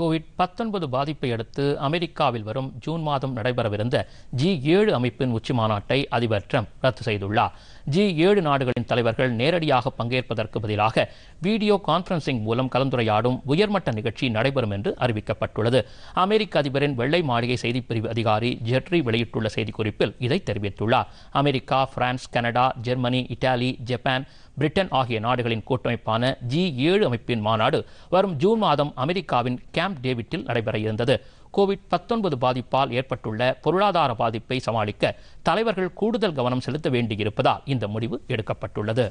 Covid பத்தொன்பது பாதிப்பை அடுத்து அமெரிக்காவில் வரும் ஜூன் மாதம் நடைபெறவிருந்த ஜி ஏழு அமைப்பின் உச்சி மாநாட்டை அதிபர் ட்ரம்ப் ரத்து செய்துள்ளார் ஜி ஏழு நாடுகளின் தலைவர்கள் நேரடியாக பங்கேற்பதற்கு பதிலாக வீடியோ கான்பரன்சிங் மூலம் கலந்துரையாடும் உயர்மட்ட நிகழ்ச்சி நடைபெறும் என்று அறிவிக்கப்பட்டுள்ளது அமெரிக்க அதிபரின் வெள்ளை மாளிகை செய்திப்பிரிவு அதிகாரி ஜெட்ரி வெளியிட்டுள்ள செய்திக்குறிப்பில் இதை தெரிவித்துள்ளார் America France Canada Germany Italy Japan Britain ஆகிய நாடுகளின் கூட்டமைப்பான ஜி ஏழு அமைப்பின் மாநாடு வரும் ஜூன் மாதம் அமெரிக்காவின் கேம்ப் டேவிட்டில் நடைபெற இருந்தது கோவிட் பத்தொன்பது பாதிப்பால் ஏற்பட்டுள்ள பொருளாதார பாதிப்பை சமாளிக்க தலைவர்கள் கூடுதல் கவனம் செலுத்த வேண்டியிருப்பதால் இந்த முடிவு எடுக்கப்பட்டுள்ளது